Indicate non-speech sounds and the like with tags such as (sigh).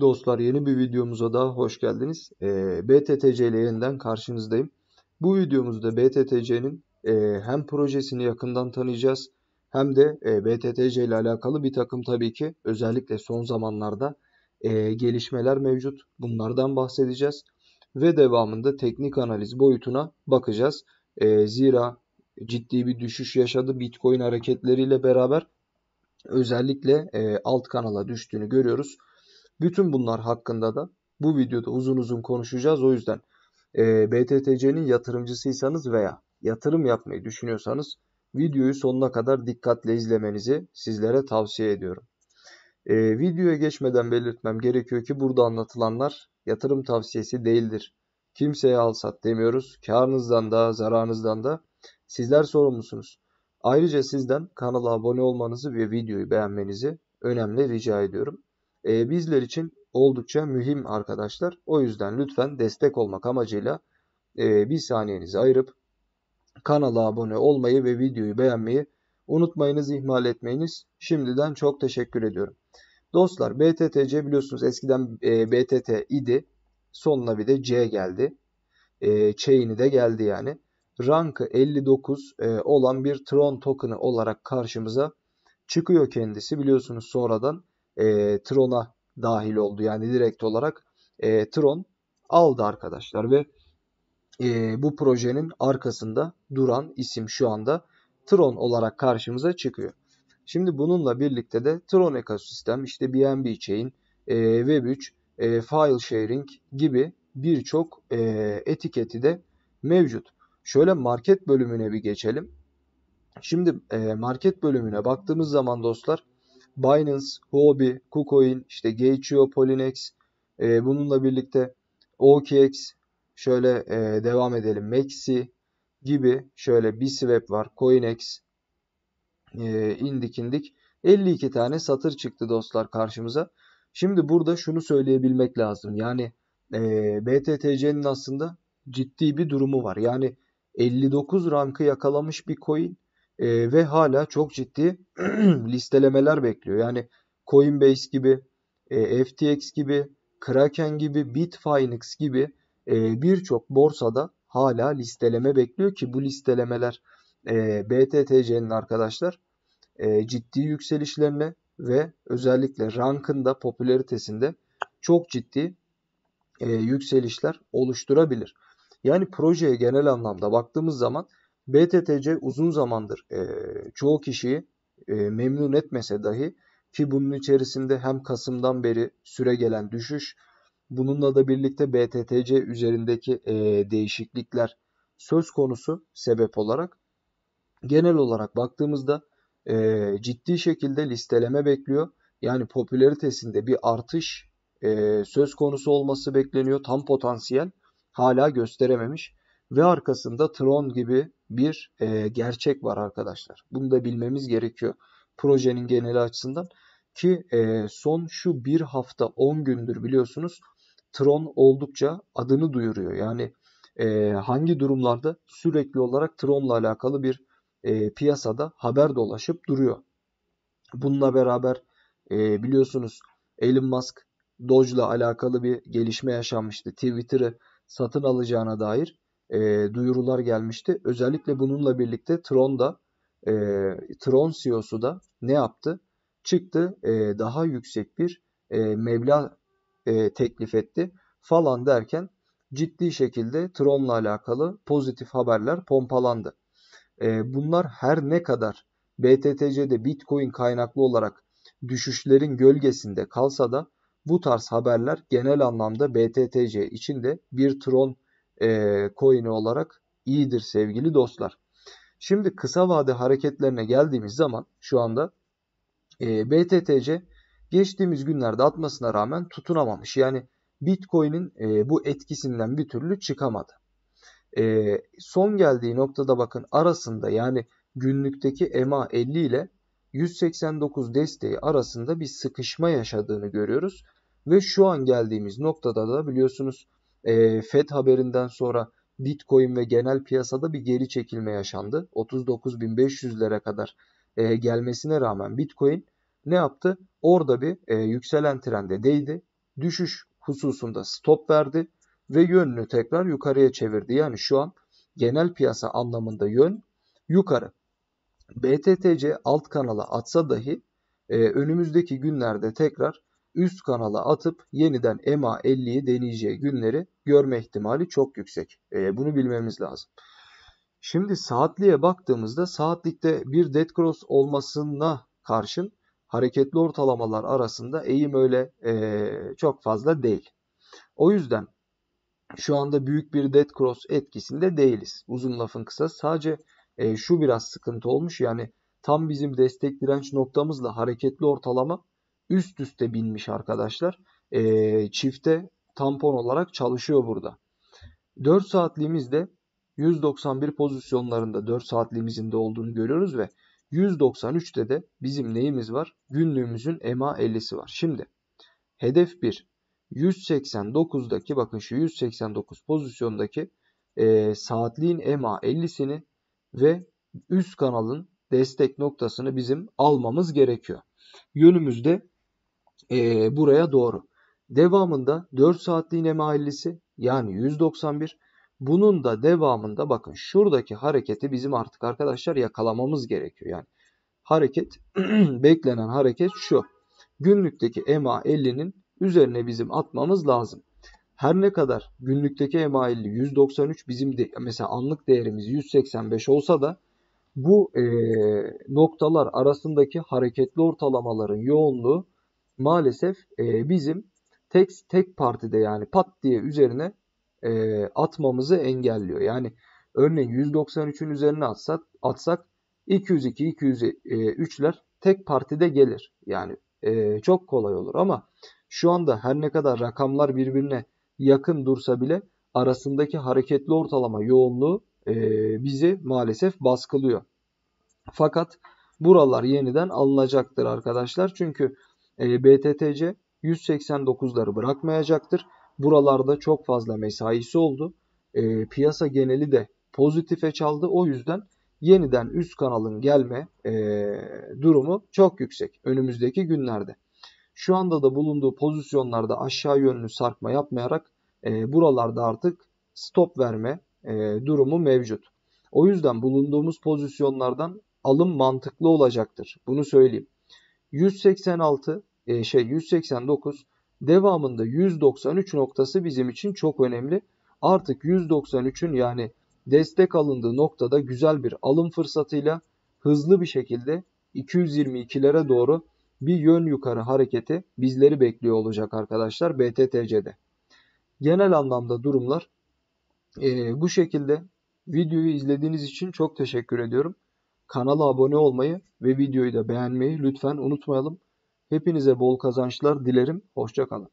Dostlar yeni bir videomuza daha hoş geldiniz. E, ee, BTTC ile yeniden karşınızdayım. Bu videomuzda BTTC'nin e, hem projesini yakından tanıyacağız hem de e, BTTC ile alakalı bir takım tabii ki özellikle son zamanlarda e, gelişmeler mevcut. Bunlardan bahsedeceğiz ve devamında teknik analiz boyutuna bakacağız. E, zira ciddi bir düşüş yaşadı Bitcoin hareketleriyle beraber özellikle e, alt kanala düştüğünü görüyoruz. Bütün bunlar hakkında da bu videoda uzun uzun konuşacağız. O yüzden e, BTTC'nin yatırımcısıysanız veya yatırım yapmayı düşünüyorsanız videoyu sonuna kadar dikkatle izlemenizi sizlere tavsiye ediyorum. E, videoya geçmeden belirtmem gerekiyor ki burada anlatılanlar yatırım tavsiyesi değildir. Kimseye al sat demiyoruz. Karınızdan da zararınızdan da sizler sorumlusunuz. Ayrıca sizden kanala abone olmanızı ve videoyu beğenmenizi önemli rica ediyorum e, bizler için oldukça mühim arkadaşlar. O yüzden lütfen destek olmak amacıyla e, bir saniyenizi ayırıp kanala abone olmayı ve videoyu beğenmeyi unutmayınız, ihmal etmeyiniz. Şimdiden çok teşekkür ediyorum. Dostlar BTTC biliyorsunuz eskiden e, BTT idi. Sonuna bir de C geldi. E, chain'i de geldi yani. rank 59 e, olan bir Tron token'ı olarak karşımıza çıkıyor kendisi biliyorsunuz sonradan e, Tron'a dahil oldu. Yani direkt olarak e, Tron aldı arkadaşlar ve e, bu projenin arkasında duran isim şu anda Tron olarak karşımıza çıkıyor. Şimdi bununla birlikte de Tron ekosistem işte BNB Chain, e, Web3, e, File Sharing gibi birçok e, etiketi de mevcut. Şöyle market bölümüne bir geçelim. Şimdi e, market bölümüne baktığımız zaman dostlar Binance, Huobi, KuCoin, işte Gaichio, Polinex, e, bununla birlikte OKX, şöyle e, devam edelim. Maxi gibi şöyle Biswap var, CoinEx, e, indik indik. 52 tane satır çıktı dostlar karşımıza. Şimdi burada şunu söyleyebilmek lazım. Yani e, BTTC'nin aslında ciddi bir durumu var. Yani 59 rankı yakalamış bir coin e, ve hala çok ciddi (clears throat) listelemeler bekliyor. Yani Coinbase gibi, e, FTX gibi, Kraken gibi, Bitfinex gibi e, birçok borsada hala listeleme bekliyor ki bu listelemeler e, BTTC'nin arkadaşlar e, ciddi yükselişlerine ve özellikle rankında, popülaritesinde çok ciddi e, yükselişler oluşturabilir. Yani projeye genel anlamda baktığımız zaman BTTC uzun zamandır e, çoğu kişiyi e, memnun etmese dahi ki bunun içerisinde hem Kasım'dan beri süre gelen düşüş bununla da birlikte BTTC üzerindeki e, değişiklikler söz konusu sebep olarak genel olarak baktığımızda e, ciddi şekilde listeleme bekliyor. Yani popülaritesinde bir artış e, söz konusu olması bekleniyor. Tam potansiyel hala gösterememiş ve arkasında Tron gibi bir e, gerçek var arkadaşlar. Bunu da bilmemiz gerekiyor projenin geneli açısından. Ki e, son şu bir hafta 10 gündür biliyorsunuz Tron oldukça adını duyuruyor. Yani e, hangi durumlarda sürekli olarak Tron'la alakalı bir e, piyasada haber dolaşıp duruyor. Bununla beraber e, biliyorsunuz Elon Musk Doge'la alakalı bir gelişme yaşanmıştı. Twitter'ı satın alacağına dair e, duyurular gelmişti. Özellikle bununla birlikte Tron da e, Tron CEO'su da ne yaptı? Çıktı e, daha yüksek bir e, meblağ e, teklif etti falan derken ciddi şekilde Tron'la alakalı pozitif haberler pompalandı. E, bunlar her ne kadar BTTC'de Bitcoin kaynaklı olarak düşüşlerin gölgesinde kalsa da bu tarz haberler genel anlamda BTTC için de bir Tron e, coin'i olarak iyidir sevgili dostlar. Şimdi kısa vade hareketlerine geldiğimiz zaman şu anda e, BTTC geçtiğimiz günlerde atmasına rağmen tutunamamış. Yani Bitcoin'in e, bu etkisinden bir türlü çıkamadı. E, son geldiği noktada bakın arasında yani günlükteki EMA 50 ile 189 desteği arasında bir sıkışma yaşadığını görüyoruz. Ve şu an geldiğimiz noktada da biliyorsunuz e, FED haberinden sonra Bitcoin ve genel piyasada bir geri çekilme yaşandı. 39.500'lere kadar e, gelmesine rağmen Bitcoin ne yaptı? Orada bir e, yükselen trende değdi. Düşüş hususunda stop verdi ve yönünü tekrar yukarıya çevirdi. Yani şu an genel piyasa anlamında yön yukarı. BTTC alt kanala atsa dahi e, önümüzdeki günlerde tekrar üst kanala atıp yeniden EMA 50'yi deneyeceği günleri görme ihtimali çok yüksek. E, bunu bilmemiz lazım. Şimdi saatliğe baktığımızda saatlikte bir dead cross olmasına karşın hareketli ortalamalar arasında eğim öyle e, çok fazla değil. O yüzden şu anda büyük bir dead cross etkisinde değiliz. Uzun lafın kısa sadece e, şu biraz sıkıntı olmuş yani tam bizim destek direnç noktamızla hareketli ortalama üst üste binmiş arkadaşlar. E, çifte tampon olarak çalışıyor burada. 4 saatliğimizde 191 pozisyonlarında 4 saatliğimizin de olduğunu görüyoruz ve 193'te de bizim neyimiz var? Günlüğümüzün EMA 50'si var. Şimdi hedef 1. 189'daki bakın şu 189 pozisyondaki e, saatliğin EMA 50'sini ve üst kanalın destek noktasını bizim almamız gerekiyor. Yönümüzde e, buraya doğru. Devamında 4 saatliğin mahallesi yani 191. Bunun da devamında bakın şuradaki hareketi bizim artık arkadaşlar yakalamamız gerekiyor. Yani hareket (clears throat) beklenen hareket şu. Günlükteki EMA 50'nin üzerine bizim atmamız lazım. Her ne kadar günlükteki EMA 50 193 bizim de, mesela anlık değerimiz 185 olsa da bu e, noktalar arasındaki hareketli ortalamaların yoğunluğu maalesef e, bizim tek tek partide yani pat diye üzerine e, atmamızı engelliyor. Yani örneğin 193'ün üzerine atsak atsak 202 203'ler tek partide gelir. Yani e, çok kolay olur ama şu anda her ne kadar rakamlar birbirine yakın dursa bile arasındaki hareketli ortalama yoğunluğu e, bizi maalesef baskılıyor. Fakat buralar yeniden alınacaktır arkadaşlar. Çünkü e, BTTC 189'ları bırakmayacaktır. Buralarda çok fazla mesaisi oldu. E, piyasa geneli de pozitife çaldı. O yüzden yeniden üst kanalın gelme e, durumu çok yüksek önümüzdeki günlerde. Şu anda da bulunduğu pozisyonlarda aşağı yönlü sarkma yapmayarak e, buralarda artık stop verme e, durumu mevcut. O yüzden bulunduğumuz pozisyonlardan alım mantıklı olacaktır. Bunu söyleyeyim. 186 e, şey 189 devamında 193 noktası bizim için çok önemli. Artık 193'ün yani destek alındığı noktada güzel bir alım fırsatıyla hızlı bir şekilde 222'lere doğru bir yön yukarı hareketi bizleri bekliyor olacak arkadaşlar BTTC'de. Genel anlamda durumlar e, bu şekilde. Videoyu izlediğiniz için çok teşekkür ediyorum. Kanala abone olmayı ve videoyu da beğenmeyi lütfen unutmayalım. Hepinize bol kazançlar dilerim. Hoşçakalın.